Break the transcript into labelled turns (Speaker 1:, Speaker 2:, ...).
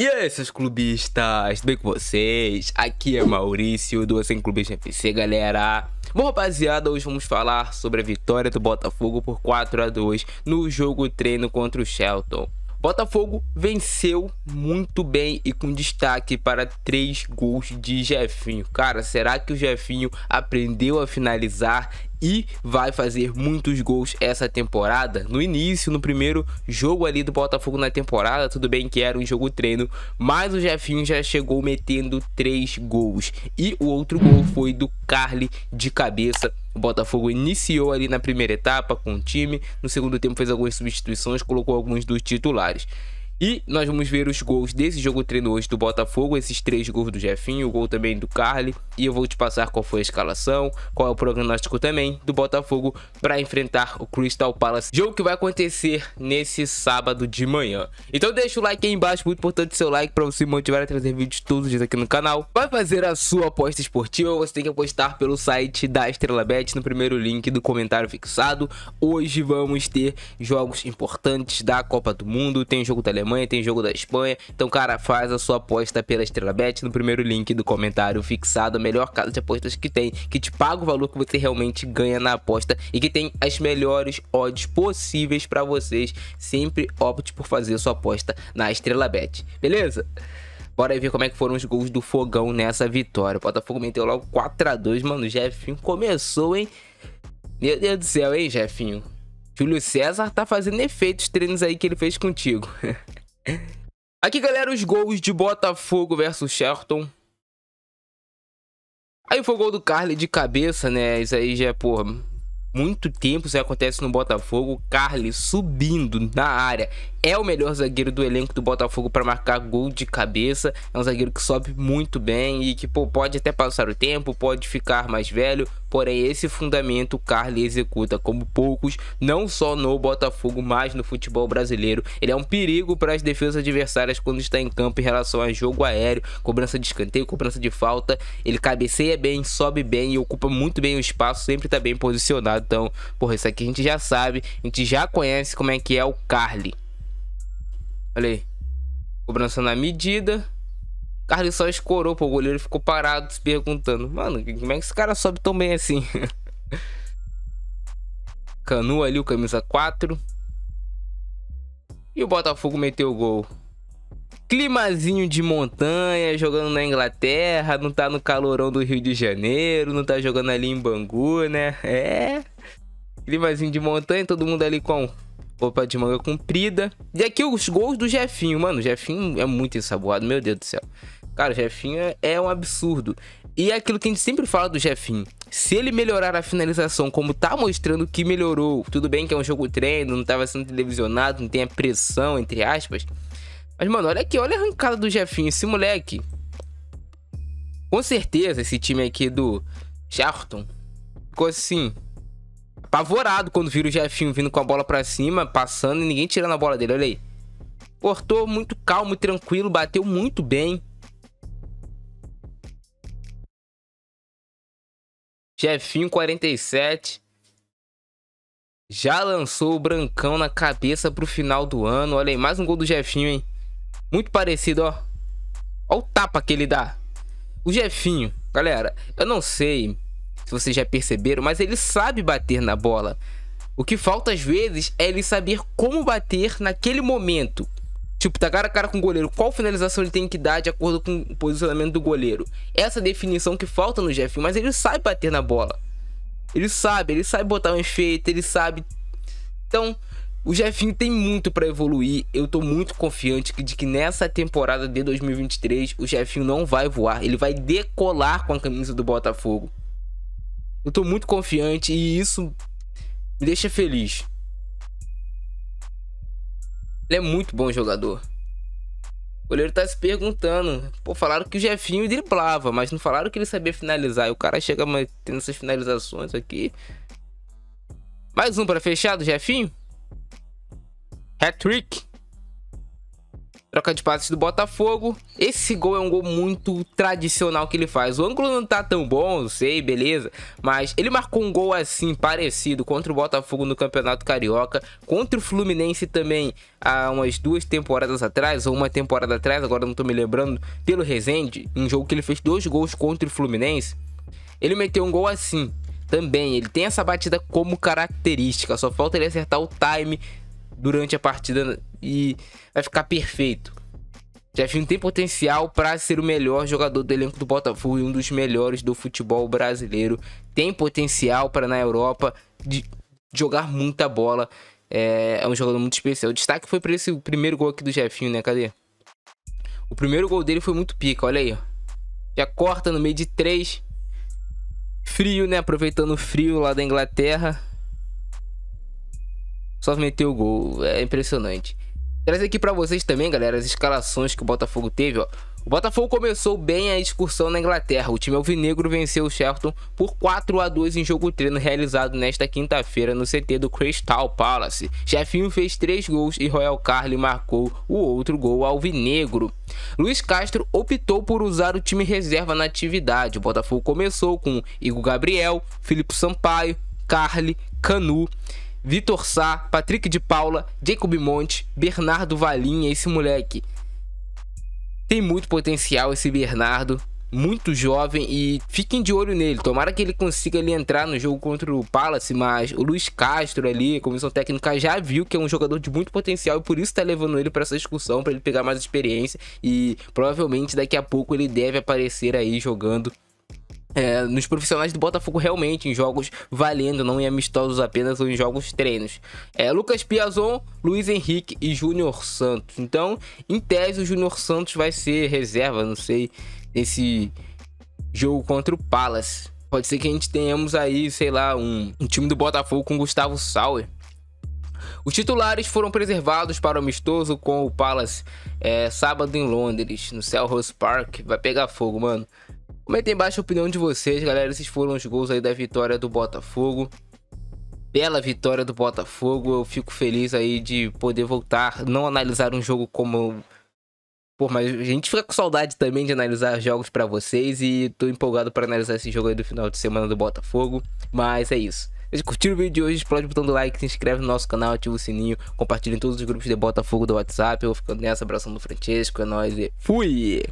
Speaker 1: E aí, seus clubistas, tudo bem com vocês? Aqui é Maurício do Assim Clubista FC, galera. Bom, rapaziada, hoje vamos falar sobre a vitória do Botafogo por 4 a 2 no jogo treino contra o Shelton. Botafogo venceu muito bem e com destaque para três gols de Jefinho. Cara, será que o Jefinho aprendeu a finalizar e vai fazer muitos gols essa temporada. No início, no primeiro jogo ali do Botafogo na temporada, tudo bem que era um jogo treino, mas o Jefinho já chegou metendo três gols. E o outro gol foi do Carly de cabeça o Botafogo iniciou ali na primeira etapa com o time, no segundo tempo fez algumas substituições, colocou alguns dos titulares. E nós vamos ver os gols desse jogo treino hoje do Botafogo, esses três gols do Jefinho, o gol também do Carly. E eu vou te passar qual foi a escalação, qual é o prognóstico também do Botafogo para enfrentar o Crystal Palace. Jogo que vai acontecer nesse sábado de manhã. Então deixa o like aí embaixo, muito importante seu like para você motivar a trazer vídeos todos os dias aqui no canal. Vai fazer a sua aposta esportiva, você tem que apostar pelo site da Estrela Bet no primeiro link do comentário fixado. Hoje vamos ter jogos importantes da Copa do Mundo, tem jogo da Alemanha Alemanha, tem jogo da Espanha. Então, cara, faz a sua aposta pela Estrela Bet no primeiro link do comentário fixado, a melhor casa de apostas que tem, que te paga o valor que você realmente ganha na aposta e que tem as melhores odds possíveis para vocês. Sempre opte por fazer sua aposta na Estrela Bet, beleza? Bora aí ver como é que foram os gols do Fogão nessa vitória. O Botafogo meteu logo 4x2, mano. O Jefinho começou, hein? Meu Deus do céu, hein, Jefinho? Júlio César tá fazendo efeito os treinos aí que ele fez contigo. Aqui, galera, os gols de Botafogo versus Shelton. Aí foi o gol do Carly de cabeça, né? Isso aí já é, pô, muito tempo isso acontece no Botafogo. Carly subindo na área, é o melhor zagueiro do elenco do Botafogo para marcar gol de cabeça. É um zagueiro que sobe muito bem e que pô, pode até passar o tempo, pode ficar mais velho, porém esse fundamento o Carly executa como poucos, não só no Botafogo, mas no futebol brasileiro. Ele é um perigo para as defesas adversárias quando está em campo em relação a jogo aéreo, cobrança de escanteio, cobrança de falta. Ele cabeceia bem, sobe bem e ocupa muito bem o espaço, sempre está bem posicionado. Então, por isso aqui a gente já sabe, a gente já conhece como é que é o Carly. Olha aí. Cobrança na medida. Carlos só escorou, pô. O goleiro ficou parado se perguntando. Mano, como é que esse cara sobe tão bem assim? Canu ali, o camisa 4. E o Botafogo meteu o gol. Climazinho de montanha, jogando na Inglaterra, não tá no calorão do Rio de Janeiro, não tá jogando ali em Bangu, né? É. Climazinho de montanha, todo mundo ali com roupa de manga comprida. E aqui os gols do Jefinho, mano. O Jefinho é muito ensaboado, meu Deus do céu. Cara, o Jefinho é, é, um absurdo. E é aquilo que a gente sempre fala do Jefinho. Se ele melhorar a finalização, como tá mostrando que melhorou, tudo bem que é um jogo treino, não tava sendo televisionado, não tem a pressão, entre aspas. Mas, mano, olha aqui, olha a arrancada do Jefinho, esse moleque. Com certeza, esse time aqui do Charlton ficou assim, apavorado quando vira o Jefinho vindo com a bola para cima, passando e ninguém tirando a bola dele. Olha aí. Cortou muito calmo e tranquilo, bateu muito bem. Jefinho 47 já lançou o Brancão na cabeça pro final do ano. Olha aí, mais um gol do Jefinho, hein? Muito parecido, ó. Olha o tapa que ele dá. O Jefinho, galera, eu não sei se vocês já perceberam, mas ele sabe bater na bola. O que falta às vezes é ele saber como bater naquele momento. Tipo, tá cara a cara com o goleiro, qual finalização ele tem que dar de acordo com o posicionamento do goleiro. Essa é definição que falta no Jeff, mas ele sabe bater na bola. Ele sabe, ele sabe botar um efeito, ele sabe. Então, o Jefinho tem muito para evoluir. Eu tô muito confiante de que nessa temporada de 2023 o Jefinho não vai voar, ele vai decolar com a camisa do Botafogo. Eu tô muito confiante e isso me deixa feliz. Ele é muito bom jogador. O goleiro tá se perguntando. Pô, falaram que o Jefinho driblava, mas não falaram que ele sabia finalizar. E o cara chega tendo essas finalizações aqui. Mais um para fechar do Jefinho. Hat-trick. Troca de passes do Botafogo. Esse gol é um gol muito tradicional que ele faz. O ângulo não tá tão bom, não sei, beleza. Mas ele marcou um gol assim, parecido, contra o Botafogo no Campeonato Carioca. Contra o Fluminense também, há umas duas temporadas atrás, ou uma temporada atrás, agora não tô me lembrando, pelo Rezende. Um jogo que ele fez dois gols contra o Fluminense. Ele meteu um gol assim, também. Ele tem essa batida como característica, só falta ele acertar o time durante a partida e vai ficar perfeito. Jefinho tem potencial para ser o melhor jogador do elenco do Botafogo e um dos melhores do futebol brasileiro. Tem potencial para na Europa de jogar muita bola. É, é um jogador muito especial. O destaque foi para esse primeiro gol aqui do Jefinho, né? Cadê? O primeiro gol dele foi muito pica, olha aí. Já corta no meio de três. Frio, né? Aproveitando o frio lá da Inglaterra. Só meteu o gol. É impressionante. Traz aqui para vocês também, galera, as escalações que o Botafogo teve, ó. O Botafogo começou bem a excursão na Inglaterra. O time alvinegro venceu o Sheffield por 4 a 2 em jogo treino realizado nesta quinta-feira no CT do Crystal Palace. Chefinho fez 3 gols e Royal Carly marcou o outro gol alvinegro. Luiz Castro optou por usar o time reserva na atividade. O Botafogo começou com Igor Gabriel, Filipe Sampaio, Carly, Canu Vitor Sá, Patrick de Paula, Jacob Monte, Bernardo Valinha, esse moleque. Tem muito potencial esse Bernardo, muito jovem e fiquem de olho nele. Tomara que ele consiga ali entrar no jogo contra o Palace, mas o Luiz Castro ali, a comissão técnica já viu que é um jogador de muito potencial e por isso está levando ele para essa discussão para ele pegar mais experiência e provavelmente daqui a pouco ele deve aparecer aí jogando é, nos profissionais do Botafogo realmente em jogos valendo, não em amistosos apenas ou em jogos treinos. É, Lucas Piazon, Luiz Henrique e Júnior Santos. Então, em tese, o Júnior Santos vai ser reserva, não sei, nesse jogo contra o Palace. Pode ser que a gente tenhamos aí, sei lá, um, um time do Botafogo com Gustavo Sauer. Os titulares foram preservados para o amistoso com o Palace é, sábado em Londres, no Selhurst Park. Vai pegar fogo, mano. Comentem embaixo a opinião de vocês, galera. Esses foram os gols aí da vitória do Botafogo. Bela vitória do Botafogo. Eu fico feliz aí de poder voltar, não analisar um jogo como Pô, mas a gente fica com saudade também de analisar jogos para vocês e tô empolgado para analisar esse jogo aí do final de semana do Botafogo. Mas é isso. Se curtiram o vídeo de hoje, explode o botão do like, se inscreve no nosso canal, ativa o sininho, compartilha em todos os grupos de Botafogo do WhatsApp. Eu vou ficando nessa, abração do Francesco, é nóis e fui!